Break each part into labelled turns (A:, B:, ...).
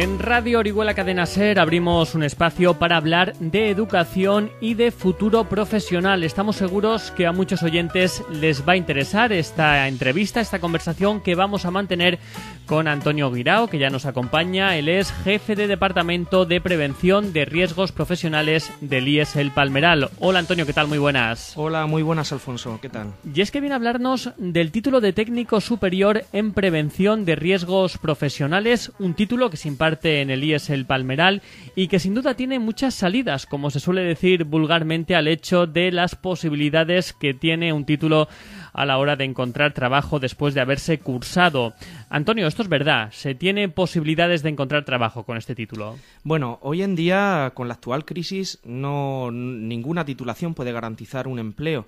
A: En Radio Orihuela Cadena Ser abrimos un espacio para hablar de educación y de futuro profesional. Estamos seguros que a muchos oyentes les va a interesar esta entrevista, esta conversación que vamos a mantener con Antonio Guirao, que ya nos acompaña. Él es jefe de Departamento de Prevención de Riesgos Profesionales del IES El Palmeral. Hola Antonio, ¿qué tal? Muy buenas. Hola, muy buenas Alfonso, ¿qué tal? Y es que viene a hablarnos del título de técnico superior en prevención de riesgos profesionales, un título que sin par en el IES El Palmeral y que sin duda tiene muchas salidas, como se suele decir vulgarmente al hecho de las posibilidades que tiene un título a la hora de encontrar trabajo después de haberse cursado. Antonio, esto es verdad, se tiene posibilidades de encontrar trabajo con este título. Bueno, hoy en día con la actual
B: crisis no ninguna titulación puede garantizar un empleo,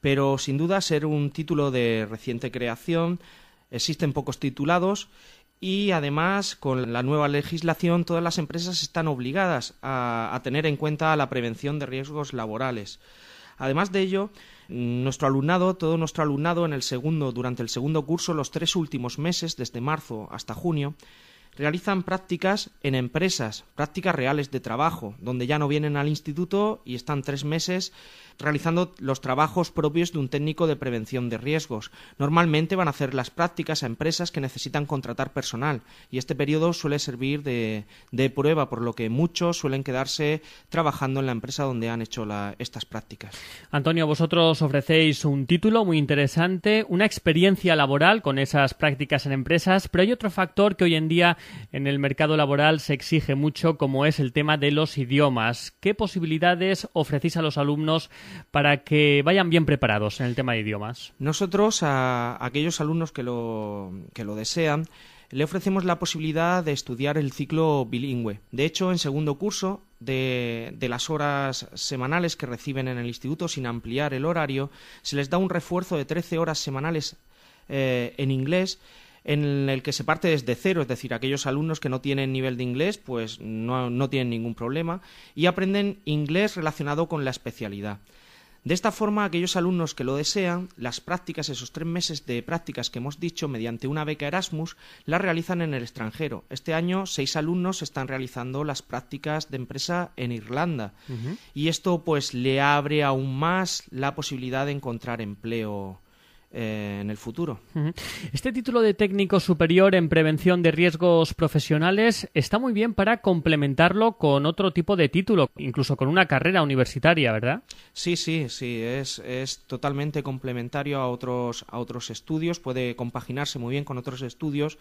B: pero sin duda ser un título de reciente creación existen pocos titulados y además con la nueva legislación todas las empresas están obligadas a, tener en cuenta la prevención de riesgos laborales. Además de ello, nuestro alumnado, todo nuestro alumnado en el segundo, durante el segundo curso, los tres últimos meses, desde marzo hasta junio, realizan prácticas en empresas, prácticas reales de trabajo, donde ya no vienen al instituto y están tres meses realizando los trabajos propios de un técnico de prevención de riesgos. Normalmente van a hacer las prácticas a empresas que necesitan contratar personal y este periodo suele servir de, prueba, por lo que muchos suelen quedarse trabajando
A: en la empresa donde han hecho estas prácticas. Antonio, vosotros ofrecéis un título muy interesante, una experiencia laboral con esas prácticas en empresas, pero hay otro factor que hoy en día en el mercado laboral se exige mucho, como es el tema de los idiomas. ¿Qué posibilidades ofrecéis a los alumnos para que vayan bien preparados en el tema de idiomas?
B: Nosotros, a aquellos alumnos que lo, que lo desean, le ofrecemos la posibilidad de estudiar el ciclo bilingüe. De hecho, en segundo curso, de, las horas semanales que reciben en el instituto sin ampliar el horario, se les da un refuerzo de 13 horas semanales eh, en inglés en el que se parte desde cero, es decir, aquellos alumnos que no tienen nivel de inglés, pues no, tienen ningún problema y aprenden inglés relacionado con la especialidad. De esta forma, aquellos alumnos que lo desean, las prácticas, esos tres meses de prácticas que hemos dicho, mediante una beca Erasmus, las realizan en el extranjero. Este año, seis alumnos están realizando las prácticas de empresa en Irlanda. Y esto, pues, le abre aún más la posibilidad de encontrar empleo eh, en el futuro.
A: Este título de técnico superior en prevención de riesgos profesionales está muy bien para complementarlo con otro tipo de título, incluso con una carrera universitaria, ¿verdad?
B: Sí, sí, sí, es, totalmente complementario a otros, estudios, puede compaginarse muy bien con otros estudios.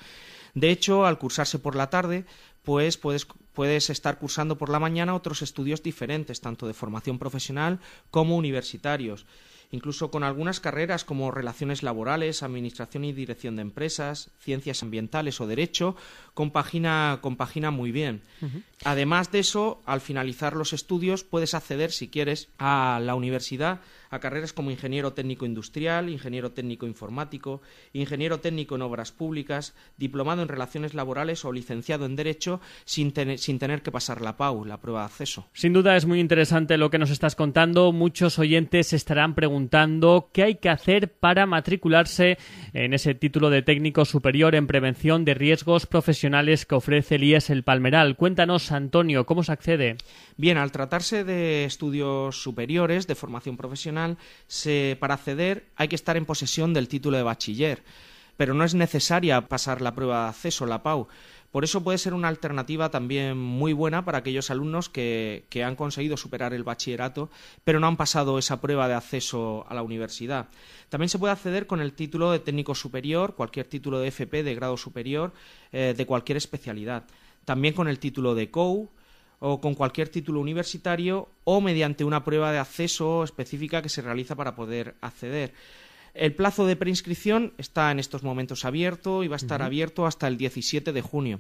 B: De hecho, al cursarse por la tarde, pues puedes estar cursando por la mañana otros estudios diferentes, tanto de formación profesional como universitarios incluso con algunas carreras como relaciones laborales, administración y dirección de empresas, ciencias ambientales o derecho, compagina, muy bien. Además de eso, al finalizar los estudios puedes acceder, si quieres, a la universidad, a carreras como ingeniero técnico industrial, ingeniero técnico informático, ingeniero técnico en obras públicas, diplomado en relaciones laborales o licenciado en derecho sin, sin tener que pasar la PAU, la prueba de acceso.
A: Sin duda es muy interesante lo que nos estás contando. Muchos oyentes estarán preguntando preguntando qué hay que hacer para matricularse en ese título de técnico superior en prevención de riesgos profesionales que ofrece el IES El Palmeral. Cuéntanos, Antonio, ¿cómo se accede? Bien, al tratarse
B: de estudios superiores de formación profesional, se, para acceder hay que estar en posesión del título de bachiller pero no es necesaria pasar la prueba de acceso, la PAU. Por eso puede ser una alternativa también muy buena para aquellos alumnos que, han conseguido superar el bachillerato, pero no han pasado esa prueba de acceso a la universidad. También se puede acceder con el título de técnico superior, cualquier título de FP de grado superior, eh, de cualquier especialidad. También con el título de COU o con cualquier título universitario o mediante una prueba de acceso específica que se realiza para poder acceder. El plazo de preinscripción está en estos momentos abierto y va a estar abierto hasta el 17 de junio.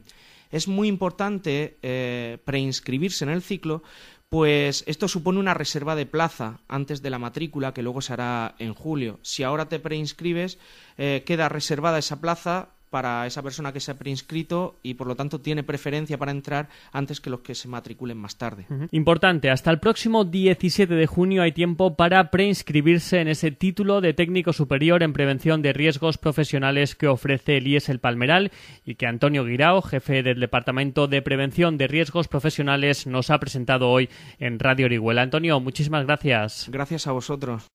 B: Es muy importante eh, preinscribirse en el ciclo, pues esto supone una reserva de plaza antes de la matrícula que luego se hará en julio. Si ahora te preinscribes, eh, queda reservada esa plaza para esa persona que se ha preinscrito y
A: por lo tanto tiene preferencia para entrar antes que los que se matriculen más tarde. Importante, hasta el próximo 17 de junio hay tiempo para preinscribirse en ese título de técnico superior en prevención de riesgos profesionales que ofrece el IES El Palmeral y que Antonio Guirao, jefe del Departamento de Prevención de Riesgos Profesionales, nos ha presentado hoy en Radio Orihuela. Antonio, muchísimas gracias. Gracias a vosotros.